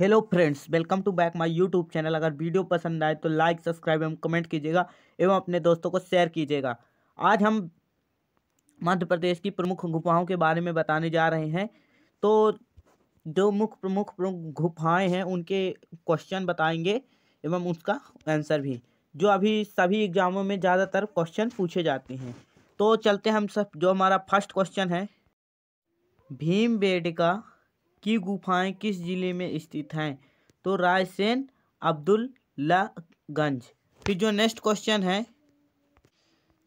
hello friends welcome to back my YouTube channel अगर video पसंद आए तो लाइक सब्सक्राइब एवं कमेंट कीजिएगा एवं अपने दोस्तों को शेयर कीजिएगा आज हम मध्य प्रदेश की प्रमुख गुफाओं के बारे में बताने जा रहे हैं तो जो मुख्य प्रमुख प्रमुख गुफाएँ हैं उनके क्वेश्चन बताएंगे एवं उसका आंसर भी जो अभी सभी एग्जामों में ज़्यादातर क्वेश्चन पूछे जाते हैं तो चलते हम सब जो हमारा फर्स्ट क्वेश्चन है भीम बेडिका की गुफाएं किस जिले में स्थित हैं तो रायसेन अब्दुल्लागंज फिर जो नेक्स्ट क्वेश्चन है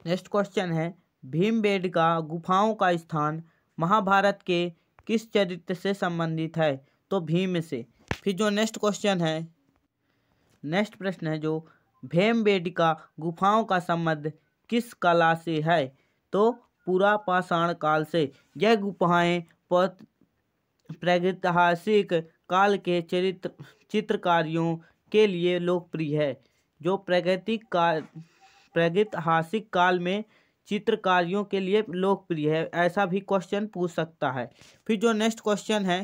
नेक्स्ट क्वेश्चन है भीम का गुफाओं का स्थान महाभारत के किस चरित्र से संबंधित है तो भीम से फिर जो नेक्स्ट क्वेश्चन है नेक्स्ट प्रश्न है जो का गुफाओं का संबंध किस कला से है तो पूरा पाषाण काल से यह गुफाएं प्रागैतिहासिक काल के चरित्र चित्रकारियों के लिए लोकप्रिय है जो प्रागैतिक काल प्रागैतिहासिक काल में चित्रकारियों के लिए लोकप्रिय है ऐसा भी क्वेश्चन पूछ सकता है फिर जो नेक्स्ट क्वेश्चन है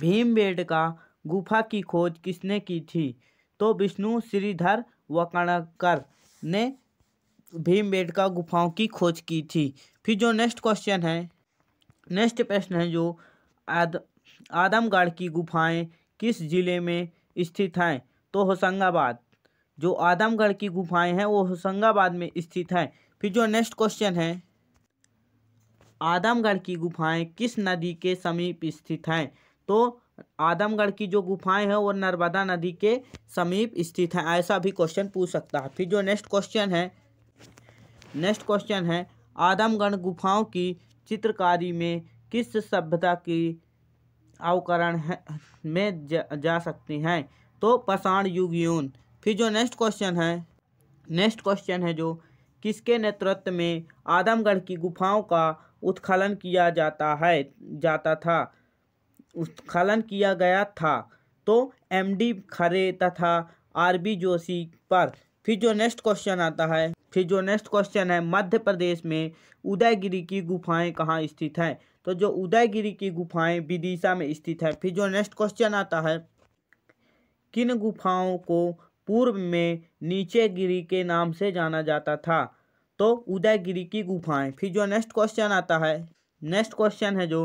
भीमबेटका गुफा की खोज किसने की थी तो विष्णु श्रीधर वकणकर ने का गुफाओं की खोज की थी फिर जो नेक्स्ट क्वेश्चन है नेक्स्ट प्रश्न है जो आद आदमगढ़ की गुफाएं किस ज़िले में स्थित हैं तो होशंगाबाद जो आदमगढ़ की गुफाएं हैं वो होशंगाबाद में स्थित हैं फिर जो नेक्स्ट क्वेश्चन है आदमगढ़ की गुफाएं किस नदी के समीप स्थित हैं तो आदमगढ़ की जो गुफाएं हैं वो नर्मदा नदी के समीप स्थित हैं ऐसा भी क्वेश्चन पूछ सकता है फिर जो नेक्स्ट क्वेश्चन है नेक्स्ट क्वेश्चन है आदमगढ़ गुफाओं की चित्रकारी में किस सभ्यता की अवकरण में जा, जा सकती हैं तो पषाण युग यून फिर जो नेक्स्ट क्वेश्चन है नेक्स्ट क्वेश्चन है जो किसके नेतृत्व में आदमगढ़ की गुफाओं का उत्खनन किया जाता है जाता था उत्खनन किया गया था तो एम डी खरे तथा आर बी जोशी पर फिर जो नेक्स्ट क्वेश्चन आता है फिर जो नेक्स्ट क्वेश्चन है मध्य प्रदेश में उदयगिरी की गुफाएं कहाँ स्थित हैं तो जो उदयगिरी की गुफाएं विदिशा में स्थित है फिर जो नेक्स्ट क्वेश्चन आता है किन गुफाओं को पूर्व में नीचे गिरी के नाम से जाना जाता था तो उदयगिरी की गुफाएं फिर जो नेक्स्ट क्वेश्चन आता है नेक्स्ट क्वेश्चन है जो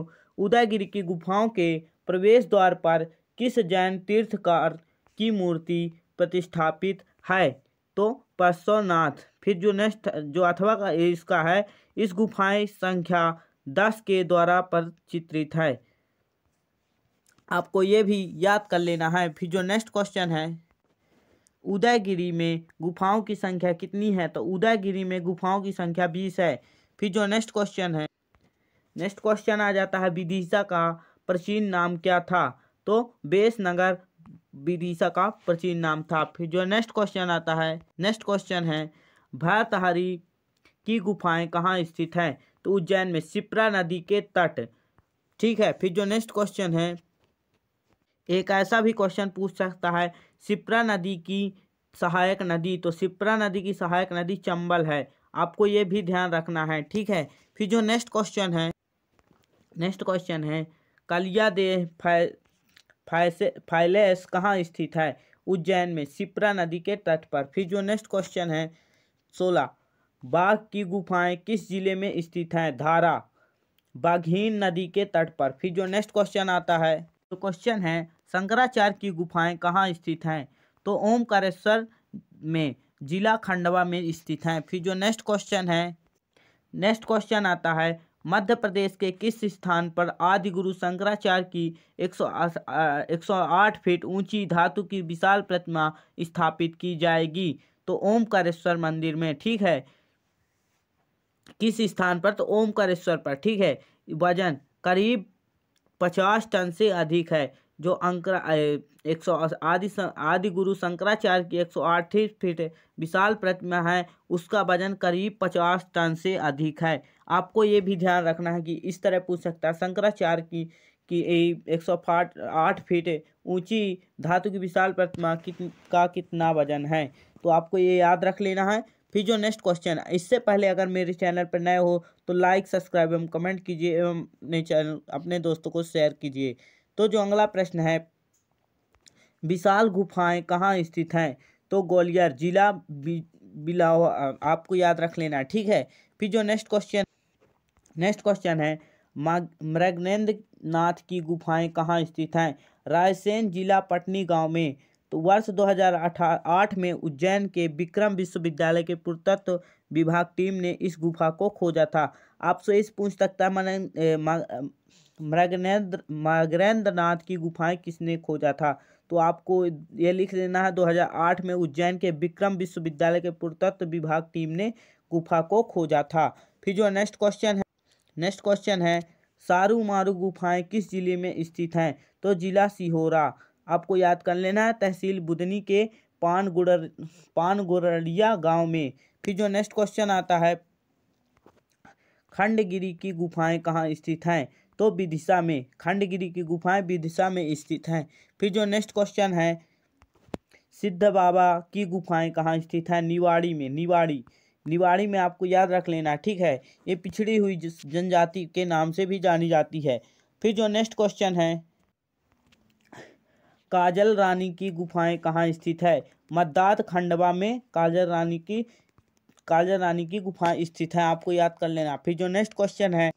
उदयगिरी की गुफाओं के प्रवेश द्वार पर किस जैन तीर्थकार की मूर्ति प्रतिष्ठापित है तो परसोनाथ फिर जो नेक्स्ट जो अथवा का इसका है इस गुफाएं संख्या दस के द्वारा पर चित्रित है आपको ये भी याद कर लेना है फिर जो नेक्स्ट क्वेश्चन है उदयगिरी में गुफाओं की संख्या कितनी है तो उदयगिरी में गुफाओं की संख्या बीस है फिर जो नेक्स्ट क्वेश्चन है नेक्स्ट क्वेश्चन आ जाता है विदिशा का प्राचीन नाम क्या था तो बेस नगर विदिशा का प्राचीन नाम था फिर जो नेक्स्ट क्वेश्चन आता है नेक्स्ट क्वेश्चन है भरतहारी की गुफाएं कहाँ स्थित हैं तो उज्जैन में सिप्रा नदी के तट ठीक है फिर जो नेक्स्ट क्वेश्चन है एक ऐसा भी क्वेश्चन पूछ सकता है सिप्रा नदी की सहायक नदी तो सिप्रा नदी की सहायक नदी चंबल है आपको ये भी ध्यान रखना है ठीक है फिर जो नेक्स्ट क्वेश्चन है नेक्स्ट क्वेश्चन है कलिया फै फैसे फैलेस कहाँ स्थित है उज्जैन में सिप्रा नदी के तट पर फिर जो नेक्स्ट क्वेश्चन है सोलह बाघ की गुफाएं किस जिले में स्थित हैं धारा बाघहीन नदी के तट पर फिर जो नेक्स्ट क्वेश्चन आता है तो क्वेश्चन है शंकराचार्य की गुफाएं कहाँ स्थित हैं तो ओमकारेश्वर में जिला खंडवा में स्थित हैं फिर जो नेक्स्ट क्वेश्चन है नेक्स्ट क्वेश्चन आता है मध्य प्रदेश के किस स्थान पर आदि गुरु शंकराचार्य की 108 फीट ऊंची धातु की विशाल प्रतिमा स्थापित की जाएगी तो ओमकारेश्वर मंदिर में ठीक है किस स्थान पर तो ओमकारेश्वर पर ठीक है वजन करीब पचास टन से अधिक है जो अंकरा एक सौ आदि आदि गुरु शंकराचार्य की एक सौ आठ फीट विशाल प्रतिमा है उसका वजन करीब पचास टन से अधिक है आपको ये भी ध्यान रखना है कि इस तरह पूछ सकता है शंकराचार्य की कि एक सौ आठ फीट ऊंची धातु की विशाल प्रतिमा कित, का कितना वजन है तो आपको ये याद रख लेना है फिर जो नेक्स्ट क्वेश्चन है इससे पहले अगर मेरे चैनल पर नए हो तो लाइक सब्सक्राइब एवं कमेंट कीजिए एवं अपने चैनल अपने दोस्तों को शेयर कीजिए तो जो अगला प्रश्न है विशाल गुफाएं कहाँ स्थित हैं तो ग्वालियर जिला बिला आपको याद रख लेना है ठीक है फिर जो नेक्स्ट क्वेश्चन नेक्स्ट क्वेश्चन है मृगनेन्द्र नाथ की गुफाएं कहाँ स्थित हैं रायसेन जिला पटनी गांव में तो वर्ष 2008 में उज्जैन के विक्रम विश्वविद्यालय के पुरातत्व विभाग टीम ने इस गुफा को खोजा था आपसे इस पूछ सकता मन मृगनेन्द्र मृगेंद्र नाथ की गुफाएं किसने खोजा था तो आपको ये लिख देना है 2008 में उज्जैन के विक्रम विश्वविद्यालय के पुरातत्व विभाग टीम ने गुफा को खोजा था फिर जो नेक्स्ट क्वेश्चन है नेक्स्ट क्वेश्चन है सारू मारू गुफाएं किस जिले में स्थित हैं तो जिला सिहोरा आपको याद कर लेना है तहसील बुधनी के पान गुडर पान गुड़रिया गाँव में फिर जो नेक्स्ट क्वेश्चन आता है खंडगिरी की गुफाएं कहाँ स्थित हैं तो विदिशा में खंडगिरी की गुफाएं विदिशा में स्थित हैं फिर जो नेक्स्ट क्वेश्चन है सिद्ध बाबा की गुफाएं कहाँ स्थित हैं निवाड़ी में निवाड़ी निवाड़ी में आपको याद रख लेना ठीक है ये पिछड़ी हुई जनजाति के नाम से भी जानी जाती है फिर जो नेक्स्ट क्वेश्चन है काजल रानी की गुफाएं कहाँ स्थित है मद्दात खंडवा में काजल रानी की काजल रानी की गुफाएं स्थित है आपको याद कर लेना फिर जो नेक्स्ट क्वेश्चन है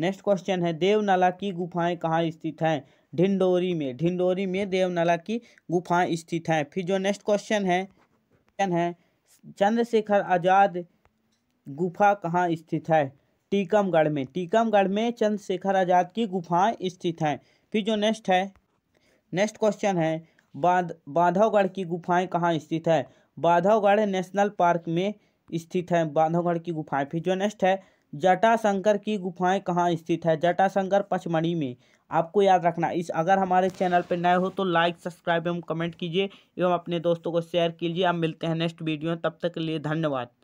नेक्स्ट क्वेश्चन है देवनाला की गुफाएं कहाँ स्थित हैं ढिंडोरी में ढिंडोरी में देवनाला की गुफाएं स्थित हैं फिर जो नेक्स्ट क्वेश्चन है क्वेश्चन है चंद्रशेखर आज़ाद गुफा कहाँ स्थित है टीकमगढ़ में टीकमगढ़ में चंद्रशेखर आज़ाद की गुफाएं स्थित हैं फिर जो नेक्स्ट है नेक्स्ट क्वेश्चन है बाध बांधवगढ़ की गुफाएं कहाँ स्थित है बांधवगढ़ नेशनल पार्क में स्थित है बांधवगढ़ की गुफाएं फिर जो नेक्स्ट है जटाशंकर की गुफाएं कहाँ स्थित है जटाशंकर पचमढ़ी में आपको याद रखना इस अगर हमारे चैनल पर नए हो तो लाइक सब्सक्राइब एवं कमेंट कीजिए एवं अपने दोस्तों को शेयर कीजिए आप मिलते हैं नेक्स्ट वीडियो तब तक के लिए धन्यवाद